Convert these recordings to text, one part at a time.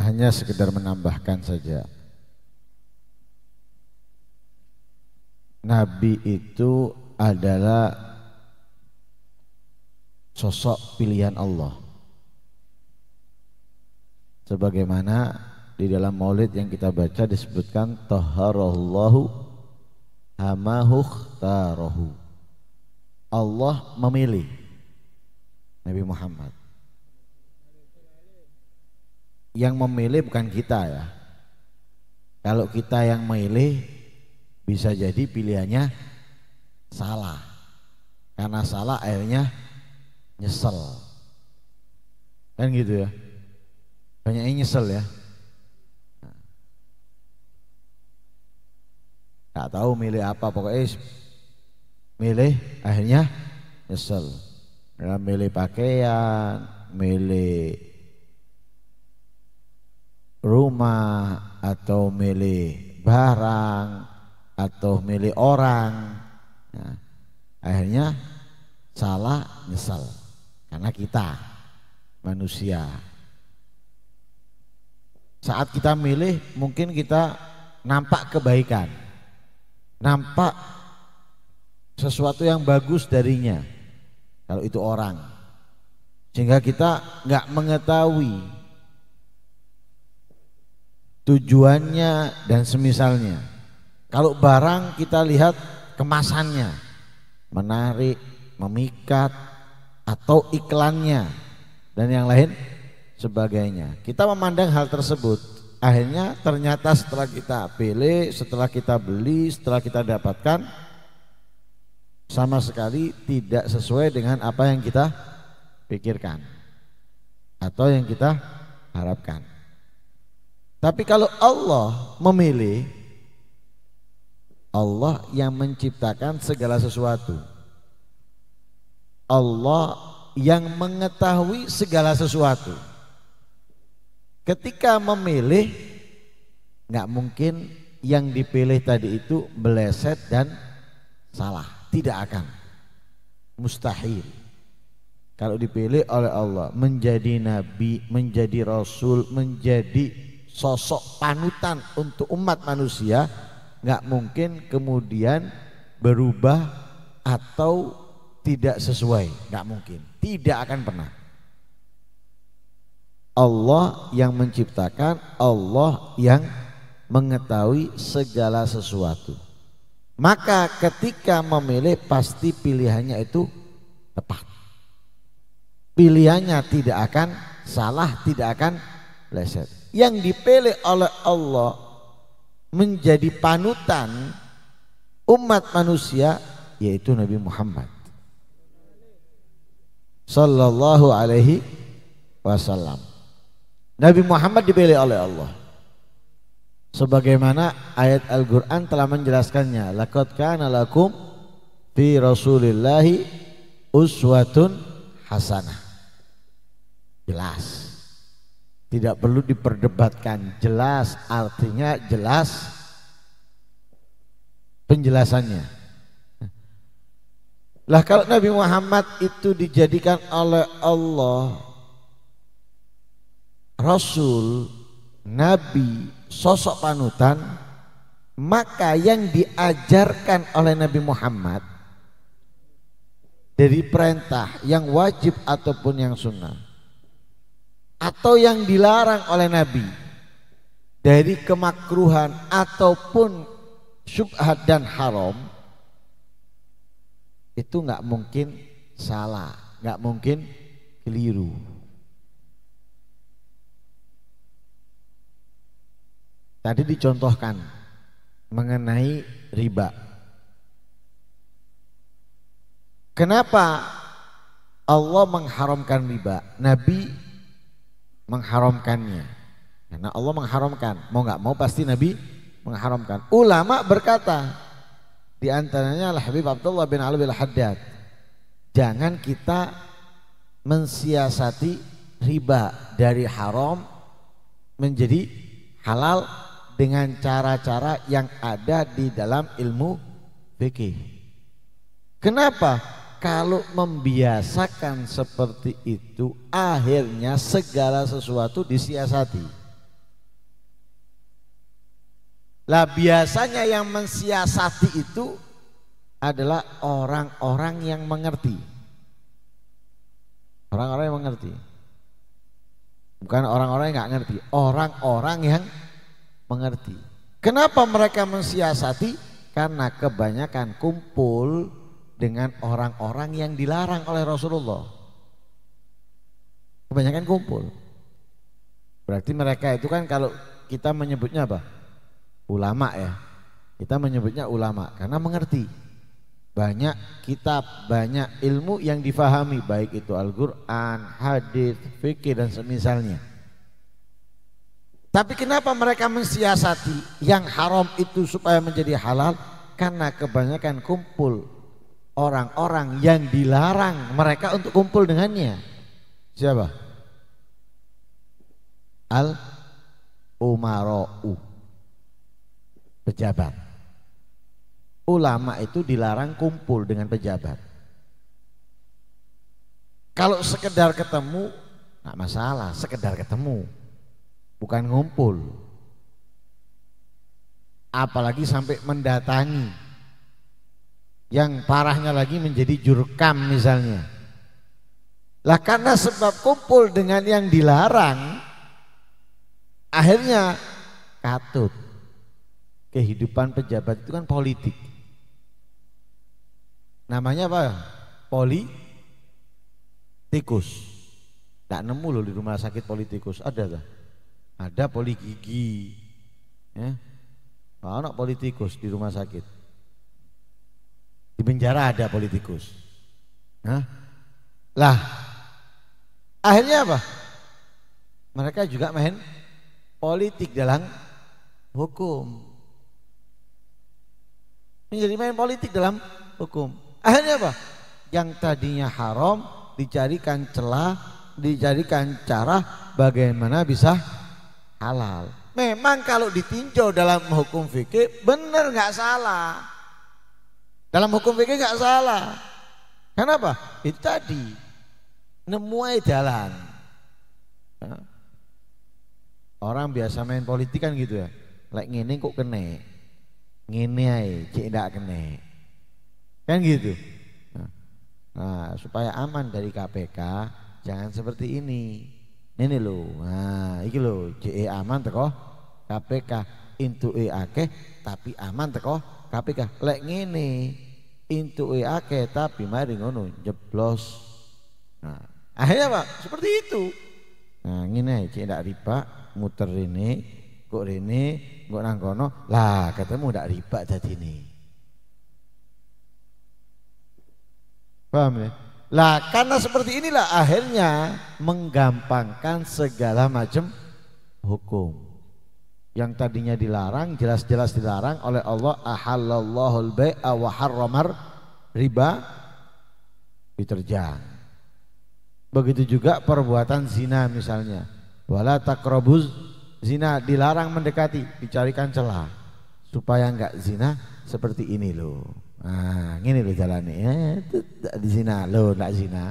Hanya sekedar menambahkan saja. Nabi itu adalah sosok pilihan Allah. Sebagaimana di dalam maulid yang kita baca disebutkan taharallahu amahu Allah memilih Nabi Muhammad yang memilih bukan kita ya. Kalau kita yang memilih bisa jadi pilihannya salah. Karena salah akhirnya nyesel. Kan gitu ya. Banyak yang nyesel ya. Tidak tahu milih apa pokoknya milih akhirnya nyesel. Ya, milih pakaian, milih rumah atau milih barang atau milih orang nah, akhirnya salah nyesal karena kita manusia saat kita milih mungkin kita nampak kebaikan nampak sesuatu yang bagus darinya kalau itu orang sehingga kita nggak mengetahui tujuannya dan semisalnya. Kalau barang kita lihat kemasannya, menarik, memikat, atau iklannya dan yang lain sebagainya. Kita memandang hal tersebut, akhirnya ternyata setelah kita pilih, setelah kita beli, setelah kita dapatkan sama sekali tidak sesuai dengan apa yang kita pikirkan atau yang kita harapkan. Tapi kalau Allah memilih Allah yang menciptakan segala sesuatu. Allah yang mengetahui segala sesuatu. Ketika memilih nggak mungkin yang dipilih tadi itu beleset dan salah, tidak akan. Mustahil. Kalau dipilih oleh Allah menjadi nabi, menjadi rasul, menjadi sosok panutan untuk umat manusia nggak mungkin kemudian berubah atau tidak sesuai nggak mungkin tidak akan pernah Allah yang menciptakan Allah yang mengetahui segala sesuatu maka ketika memilih pasti pilihannya itu tepat pilihannya tidak akan salah tidak akan leset yang dipilih oleh Allah menjadi panutan umat manusia yaitu Nabi Muhammad sallallahu alaihi wasallam. Nabi Muhammad dipilih oleh Allah. Sebagaimana ayat Al-Qur'an telah menjelaskannya, laqad kana lakum fi rasulillahi uswatun hasanah. Jelas. Tidak perlu diperdebatkan, jelas artinya jelas penjelasannya. Lah kalau Nabi Muhammad itu dijadikan oleh Allah Rasul, Nabi, sosok panutan Maka yang diajarkan oleh Nabi Muhammad Dari perintah yang wajib ataupun yang sunnah atau yang dilarang oleh Nabi dari kemakruhan ataupun syubhat dan haram itu nggak mungkin salah, nggak mungkin keliru. Tadi dicontohkan mengenai riba. Kenapa Allah mengharamkan riba? Nabi mengharamkannya. Karena Allah mengharamkan, mau nggak mau pasti Nabi mengharamkan. Ulama berkata, di antaranya Al Habib Abdullah bin Al Haddad, jangan kita mensiasati riba dari haram menjadi halal dengan cara-cara yang ada di dalam ilmu fikih. Kenapa? kalau membiasakan seperti itu akhirnya segala sesuatu disiasati lah biasanya yang mensiasati itu adalah orang-orang yang mengerti. Orang-orang yang mengerti. Bukan orang-orang yang nggak ngerti, orang-orang yang mengerti. Kenapa mereka mensiasati? Karena kebanyakan kumpul dengan orang-orang yang dilarang oleh Rasulullah. Kebanyakan kumpul. Berarti mereka itu kan kalau kita menyebutnya apa? Ulama ya. Kita menyebutnya ulama karena mengerti. Banyak kitab, banyak ilmu yang difahami baik itu Al-Qur'an, hadis, fikih dan semisalnya. Tapi kenapa mereka mensiasati yang haram itu supaya menjadi halal? Karena kebanyakan kumpul orang-orang yang dilarang mereka untuk kumpul dengannya. Siapa? Al umarau pejabat. Ulama itu dilarang kumpul dengan pejabat. Kalau sekedar ketemu nggak masalah, sekedar ketemu. Bukan ngumpul. Apalagi sampai mendatangi yang parahnya lagi menjadi jurkam misalnya. Lah karena sebab kumpul dengan yang dilarang akhirnya katut. Kehidupan pejabat itu kan politik. Namanya apa? poli tikus, Tak nemu loh di rumah sakit politikus ada tak? Ada poli gigi. Ya. anak politikus di rumah sakit. Di penjara ada politikus. Nah, Lah, akhirnya apa? Mereka juga main politik dalam hukum. Menjadi main politik dalam hukum. Akhirnya apa? Yang tadinya haram dijadikan celah, dijadikan cara bagaimana bisa halal. Memang kalau ditinjau dalam hukum fikih benar nggak salah. Dalam hukum fikih nggak salah. Kenapa? Itu tadi nemuai jalan. Orang biasa main politik kan gitu ya. like ngene kok kene. Ngene ae cek ndak kene. Kan gitu. Nah, supaya aman dari KPK jangan seperti ini. Ini lo, nah, iki lo, cek aman teko KPK, intu e akeh tapi aman teko KPK. Lek ngene intu eh, akeh tapi mari ngono jeblos. Nah, akhirnya Pak, seperti itu. Nah, ini iki ndak riba, muter rene, kok rene, kok nangkono Lah, ketemu ndak riba ini, Paham ya? Lah, karena seperti inilah akhirnya menggampangkan segala macam hukum yang tadinya dilarang jelas-jelas dilarang oleh Allah ahallallahul baia wa harramar riba diterjang begitu juga perbuatan zina misalnya wala takrobuz zina dilarang mendekati dicarikan celah supaya enggak zina seperti ini loh nah ini loh jalannya eh, itu di zina loh enggak zina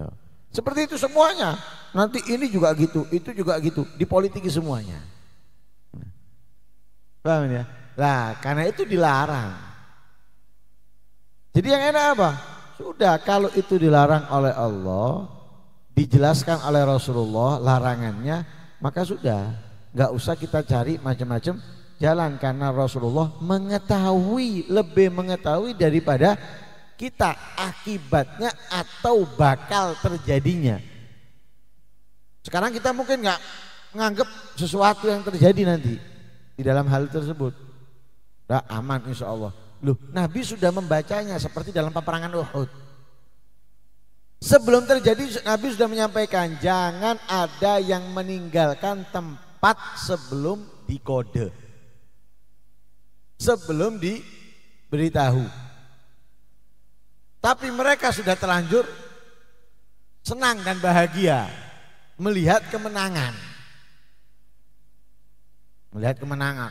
loh. seperti itu semuanya nanti ini juga gitu itu juga gitu dipolitiki semuanya Paham ya? Nah, karena itu dilarang. Jadi yang enak apa? Sudah kalau itu dilarang oleh Allah, dijelaskan oleh Rasulullah larangannya, maka sudah nggak usah kita cari macam-macam jalan karena Rasulullah mengetahui lebih mengetahui daripada kita akibatnya atau bakal terjadinya. Sekarang kita mungkin nggak nganggep sesuatu yang terjadi nanti di dalam hal tersebut. Nah, aman insya Allah. Loh, Nabi sudah membacanya seperti dalam peperangan Uhud. Sebelum terjadi Nabi sudah menyampaikan jangan ada yang meninggalkan tempat sebelum dikode. Sebelum diberitahu. Tapi mereka sudah terlanjur senang dan bahagia melihat kemenangan melihat kemenangan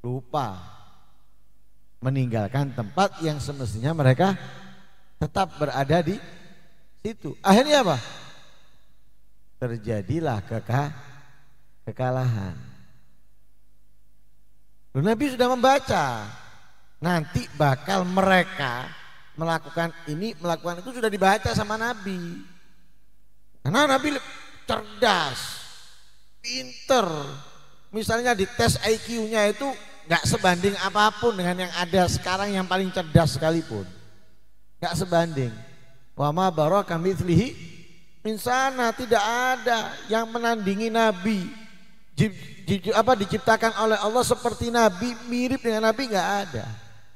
lupa meninggalkan tempat yang semestinya mereka tetap berada di situ akhirnya apa terjadilah keka kekalahan Loh, Nabi sudah membaca nanti bakal mereka melakukan ini melakukan itu sudah dibaca sama Nabi karena Nabi cerdas pinter misalnya di tes IQ-nya itu nggak sebanding apapun dengan yang ada sekarang yang paling cerdas sekalipun nggak sebanding Wama ma kami telihin, insana tidak ada yang menandingi nabi Jib, di, apa diciptakan oleh Allah seperti nabi mirip dengan nabi nggak ada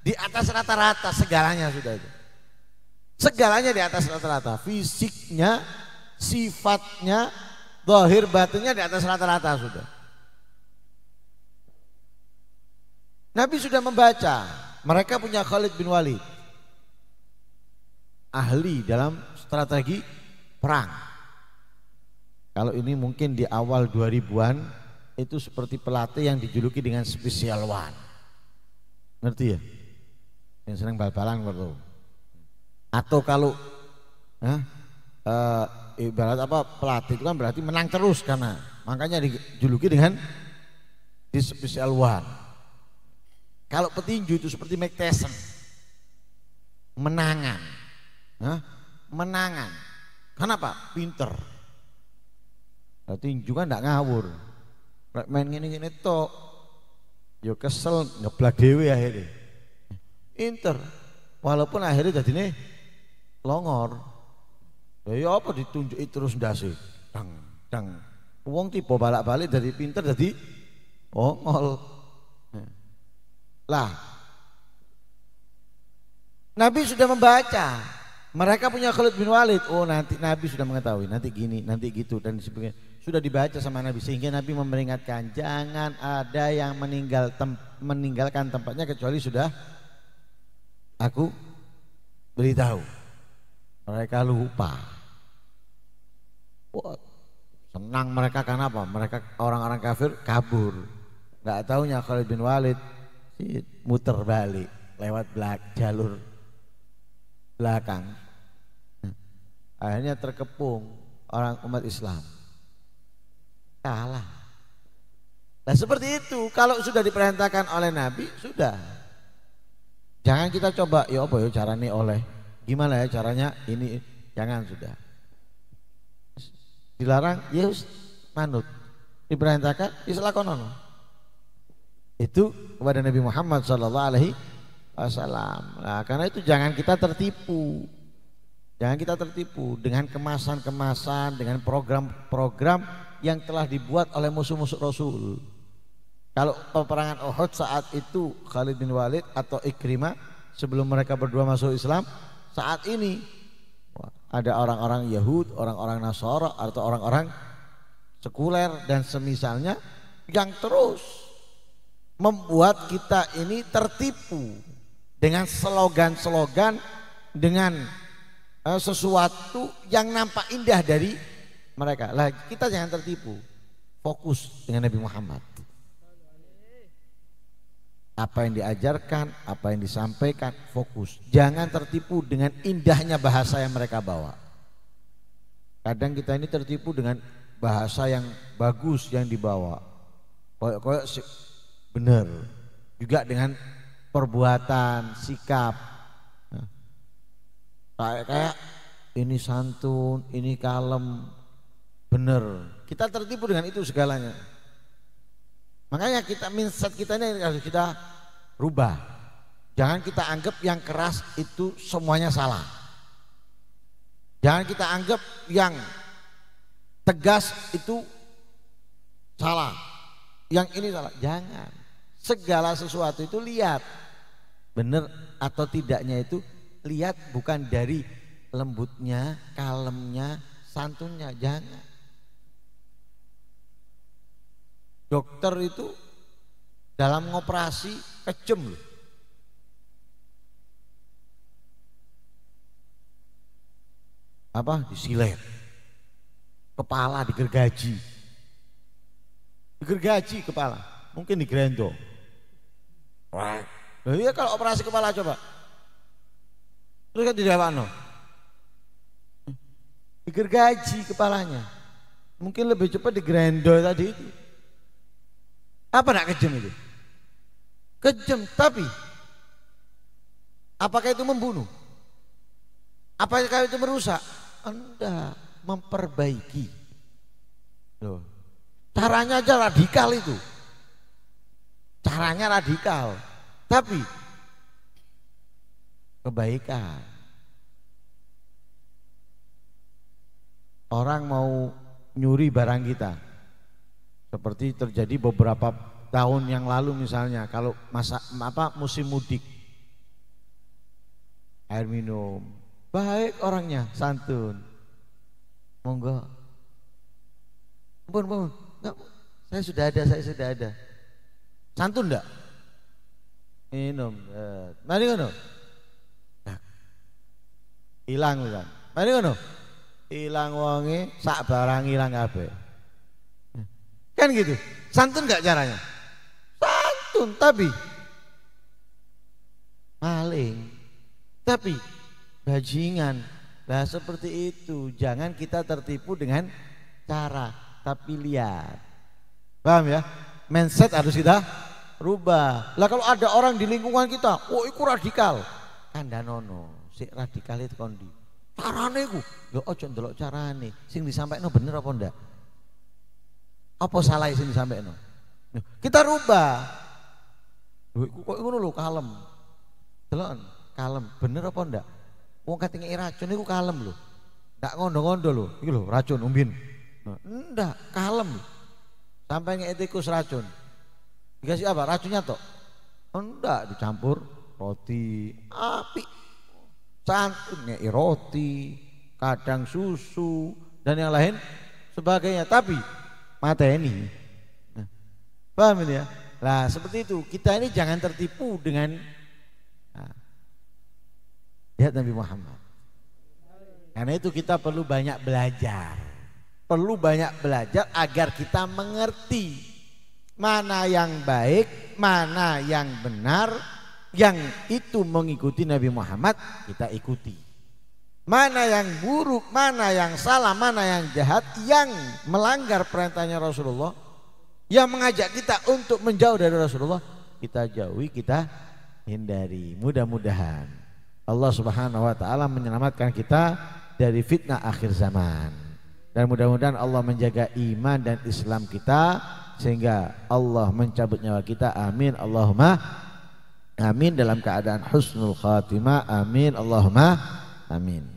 di atas rata-rata segalanya sudah itu segalanya di atas rata-rata fisiknya sifatnya Zahir batunya di atas rata-rata sudah. Nabi sudah membaca. Mereka punya Khalid bin Walid. Ahli dalam strategi perang. Kalau ini mungkin di awal 2000-an itu seperti pelatih yang dijuluki dengan special one. Ngerti ya? Yang senang bal-balan waktu. Atau kalau eh, ibarat apa pelatih itu kan berarti menang terus karena makanya dijuluki dengan di special one. Kalau petinju itu seperti Mike Tyson, menangan, Hah? menangan. Kenapa? Pinter. Petinju kan tidak ngawur. Main gini-gini tok, yo kesel ngeblak dewi akhirnya. Pinter. Walaupun akhirnya jadi nih longor, lah ya apa ditunjuki terus ndase. Dang dang. Wong tiba balak-balik dari pinter jadi ongol. Lah Nabi sudah membaca. Mereka punya Khalid bin Walid. Oh nanti Nabi sudah mengetahui. Nanti gini, nanti gitu dan sebagainya. Sudah dibaca sama Nabi sehingga Nabi memperingatkan jangan ada yang meninggal tem meninggalkan tempatnya kecuali sudah aku beritahu. Mereka lupa. Wah, senang mereka karena apa? Mereka orang-orang kafir kabur. Nggak taunya Khalid bin Walid muter balik lewat belak jalur belakang. Akhirnya terkepung orang umat Islam. Kalah. Nah seperti itu, kalau sudah diperintahkan oleh Nabi, sudah. Jangan kita coba, ya apa ya caranya oleh. Gimana ya caranya ini, jangan sudah dilarang Yesus ya manut diperintahkan ya konon itu kepada Nabi Muhammad Shallallahu Alaihi Wasallam nah, karena itu jangan kita tertipu jangan kita tertipu dengan kemasan-kemasan dengan program-program yang telah dibuat oleh musuh-musuh Rasul kalau peperangan Uhud saat itu Khalid bin Walid atau Ikrimah sebelum mereka berdua masuk Islam saat ini ada orang-orang Yahud, orang-orang Nasara atau orang-orang sekuler dan semisalnya yang terus membuat kita ini tertipu dengan slogan-slogan dengan e, sesuatu yang nampak indah dari mereka. Lah kita jangan tertipu. Fokus dengan Nabi Muhammad apa yang diajarkan, apa yang disampaikan, fokus. Jangan tertipu dengan indahnya bahasa yang mereka bawa. Kadang kita ini tertipu dengan bahasa yang bagus yang dibawa. Koyok-koyok benar. Juga dengan perbuatan, sikap. Nah, kayak kayak ini santun, ini kalem, benar. Kita tertipu dengan itu segalanya. Makanya kita mindset kita ini harus kita rubah. Jangan kita anggap yang keras itu semuanya salah. Jangan kita anggap yang tegas itu salah. Yang ini salah. Jangan. Segala sesuatu itu lihat benar atau tidaknya itu lihat bukan dari lembutnya, kalemnya, santunnya. Jangan. Dokter itu dalam operasi kejem loh. Apa? Disilet. Kepala digergaji. Digergaji kepala. Mungkin digrendong. Nah, iya kalau operasi kepala coba. Terus kan tidak apa Digergaji kepalanya. Mungkin lebih cepat digrendo tadi itu. Apa nak kejam itu? Kejam, tapi apakah itu membunuh? Apakah itu merusak? Anda memperbaiki. Loh. Caranya aja radikal itu. Caranya radikal. Tapi kebaikan. Orang mau nyuri barang kita. Seperti terjadi beberapa tahun yang lalu misalnya kalau masa apa musim mudik air minum baik orangnya santun monggo ampun ampun enggak saya sudah ada saya sudah ada santun enggak minum eh, mari kono nah, hilang kan mari kono hilang wangi, sak barang hilang kabeh Kan gitu. Santun nggak caranya? Santun tapi maling. Tapi bajingan. Nah seperti itu. Jangan kita tertipu dengan cara, tapi lihat. Paham ya? Mindset harus kita rubah. Lah kalau ada orang di lingkungan kita, oh iku radikal. Kanda nono, si radikal itu kondi. Carane iku, lho ojo ndelok carane. Sing disampaikan bener apa enggak apa salah sini sampai no? Kita rubah. Kok ngono lho kalem. Delon, kalem. Bener apa ndak? Wong katinge racun niku kalem lho. Ndak ngondo-ngondo lho. Iki lho racun umbin. Enggak, ndak, kalem. Sampai ngetikus racun. Dikasih apa? Racunnya tok. Enggak oh, dicampur roti, api. Santun roti, kadang susu dan yang lain sebagainya. Tapi Mata ini, nah, paham ini ya? Lah seperti itu. Kita ini jangan tertipu dengan nah, Nabi Muhammad. Karena itu kita perlu banyak belajar. Perlu banyak belajar agar kita mengerti mana yang baik, mana yang benar, yang itu mengikuti Nabi Muhammad kita ikuti. Mana yang buruk, mana yang salah, mana yang jahat yang melanggar perintahnya Rasulullah yang mengajak kita untuk menjauh dari Rasulullah, kita jauhi, kita hindari. Mudah-mudahan Allah Subhanahu wa taala menyelamatkan kita dari fitnah akhir zaman. Dan mudah-mudahan Allah menjaga iman dan Islam kita sehingga Allah mencabut nyawa kita. Amin. Allahumma amin dalam keadaan husnul khatimah. Amin. Allahumma amin.